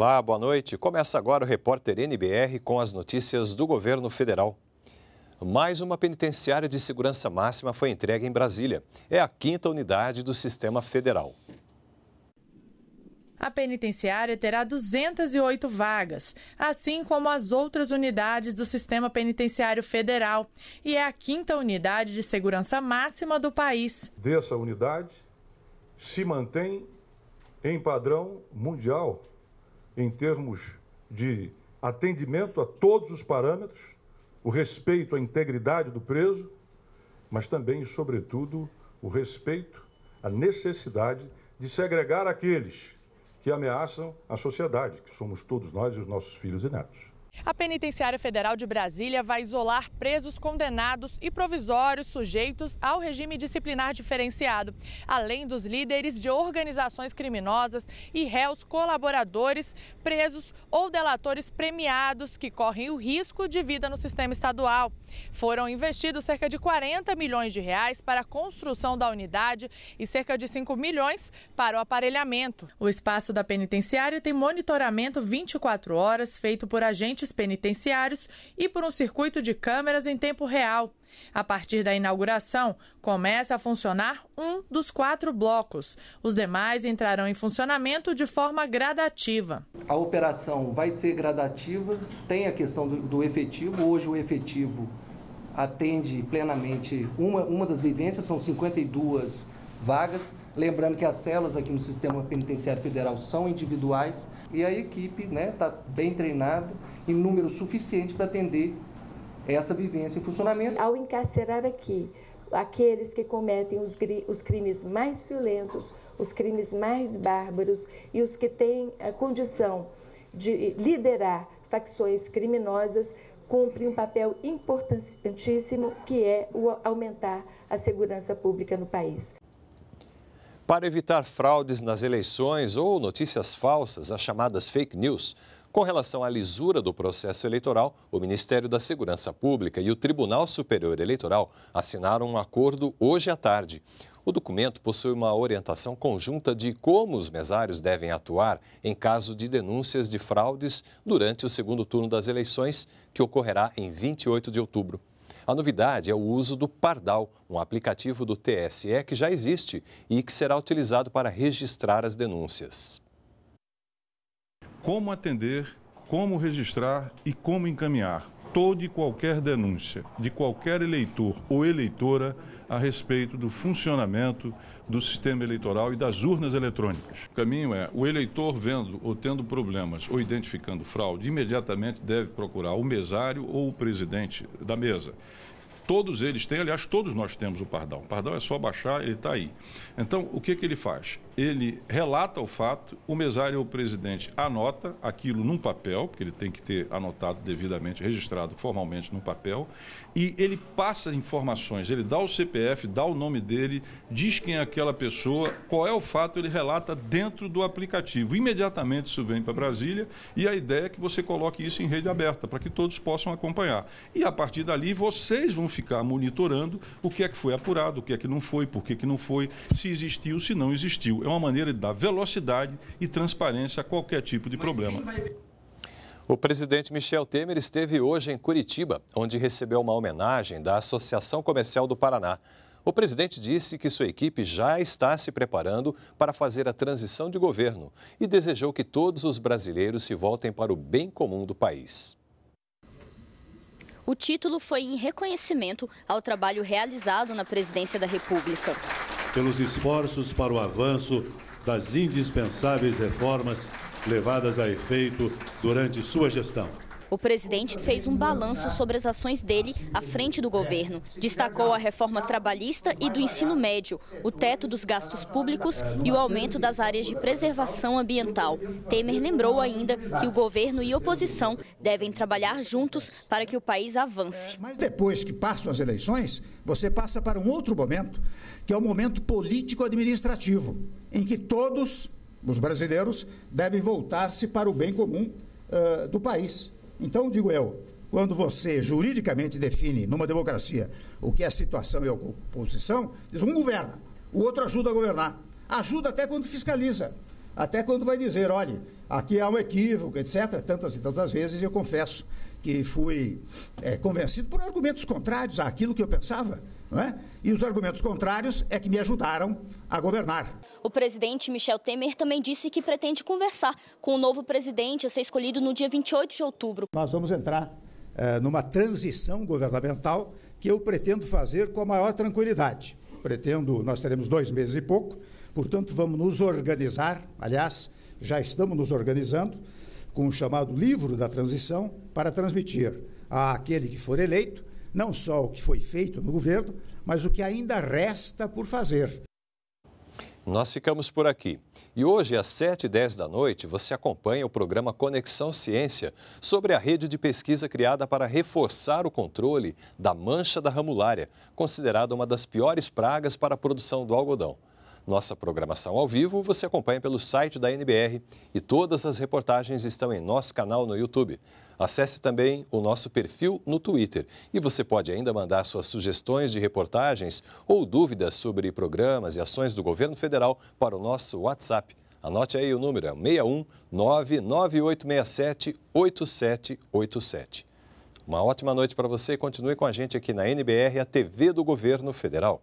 Olá, boa noite. Começa agora o repórter NBR com as notícias do governo federal. Mais uma penitenciária de segurança máxima foi entregue em Brasília. É a quinta unidade do sistema federal. A penitenciária terá 208 vagas, assim como as outras unidades do Sistema Penitenciário Federal, e é a quinta unidade de segurança máxima do país. Dessa unidade se mantém em padrão mundial em termos de atendimento a todos os parâmetros, o respeito à integridade do preso, mas também e sobretudo o respeito à necessidade de segregar aqueles que ameaçam a sociedade, que somos todos nós e os nossos filhos e netos. A Penitenciária Federal de Brasília vai isolar presos condenados e provisórios sujeitos ao regime disciplinar diferenciado, além dos líderes de organizações criminosas e réus colaboradores, presos ou delatores premiados que correm o risco de vida no sistema estadual. Foram investidos cerca de 40 milhões de reais para a construção da unidade e cerca de 5 milhões para o aparelhamento. O espaço da penitenciária tem monitoramento 24 horas feito por agentes agentes penitenciários e por um circuito de câmeras em tempo real. A partir da inauguração, começa a funcionar um dos quatro blocos. Os demais entrarão em funcionamento de forma gradativa. A operação vai ser gradativa, tem a questão do, do efetivo. Hoje, o efetivo atende plenamente uma, uma das vivências, são 52 vagas. Lembrando que as celas aqui no Sistema Penitenciário Federal são individuais e a equipe está né, tá bem treinada em número suficiente para atender essa vivência e funcionamento. Ao encarcerar aqui aqueles que cometem os, os crimes mais violentos, os crimes mais bárbaros e os que têm a condição de liderar facções criminosas, cumpre um papel importantíssimo que é o aumentar a segurança pública no país. Para evitar fraudes nas eleições ou notícias falsas, as chamadas fake news, com relação à lisura do processo eleitoral, o Ministério da Segurança Pública e o Tribunal Superior Eleitoral assinaram um acordo hoje à tarde. O documento possui uma orientação conjunta de como os mesários devem atuar em caso de denúncias de fraudes durante o segundo turno das eleições, que ocorrerá em 28 de outubro. A novidade é o uso do Pardal, um aplicativo do TSE que já existe e que será utilizado para registrar as denúncias. Como atender, como registrar e como encaminhar toda e qualquer denúncia de qualquer eleitor ou eleitora a respeito do funcionamento do sistema eleitoral e das urnas eletrônicas. O caminho é o eleitor vendo ou tendo problemas ou identificando fraude, imediatamente deve procurar o mesário ou o presidente da mesa Todos eles têm, aliás, todos nós temos o pardal. O pardal é só baixar, ele está aí. Então, o que, que ele faz? Ele relata o fato, o mesário ou o presidente anota aquilo num papel, porque ele tem que ter anotado devidamente, registrado formalmente num papel, e ele passa informações, ele dá o CPF, dá o nome dele, diz quem é aquela pessoa, qual é o fato, ele relata dentro do aplicativo. Imediatamente isso vem para Brasília e a ideia é que você coloque isso em rede aberta, para que todos possam acompanhar. E a partir dali, vocês vão ficar ficar monitorando o que é que foi apurado, o que é que não foi, por que, que não foi, se existiu, se não existiu. É uma maneira de dar velocidade e transparência a qualquer tipo de Mas problema. O presidente Michel Temer esteve hoje em Curitiba, onde recebeu uma homenagem da Associação Comercial do Paraná. O presidente disse que sua equipe já está se preparando para fazer a transição de governo e desejou que todos os brasileiros se voltem para o bem comum do país. O título foi em reconhecimento ao trabalho realizado na presidência da República. Pelos esforços para o avanço das indispensáveis reformas levadas a efeito durante sua gestão. O presidente fez um balanço sobre as ações dele à frente do governo. Destacou a reforma trabalhista e do ensino médio, o teto dos gastos públicos e o aumento das áreas de preservação ambiental. Temer lembrou ainda que o governo e oposição devem trabalhar juntos para que o país avance. É, mas depois que passam as eleições, você passa para um outro momento, que é o momento político-administrativo, em que todos os brasileiros devem voltar-se para o bem comum uh, do país. Então, digo eu, quando você juridicamente define numa democracia o que é situação e oposição, diz um governa, o outro ajuda a governar. Ajuda até quando fiscaliza, até quando vai dizer, olha, aqui há um equívoco, etc. Tantas e tantas vezes eu confesso que fui é, convencido por argumentos contrários àquilo que eu pensava é? E os argumentos contrários é que me ajudaram a governar. O presidente Michel Temer também disse que pretende conversar com o novo presidente a ser escolhido no dia 28 de outubro. Nós vamos entrar é, numa transição governamental que eu pretendo fazer com a maior tranquilidade. Pretendo, nós teremos dois meses e pouco, portanto, vamos nos organizar. Aliás, já estamos nos organizando com o chamado livro da transição para transmitir àquele que for eleito não só o que foi feito no governo, mas o que ainda resta por fazer. Nós ficamos por aqui. E hoje, às 7h10 da noite, você acompanha o programa Conexão Ciência sobre a rede de pesquisa criada para reforçar o controle da mancha da ramulária, considerada uma das piores pragas para a produção do algodão. Nossa programação ao vivo você acompanha pelo site da NBR e todas as reportagens estão em nosso canal no YouTube. Acesse também o nosso perfil no Twitter e você pode ainda mandar suas sugestões de reportagens ou dúvidas sobre programas e ações do governo federal para o nosso WhatsApp. Anote aí o número, é 61 8787. Uma ótima noite para você e continue com a gente aqui na NBR, a TV do Governo Federal.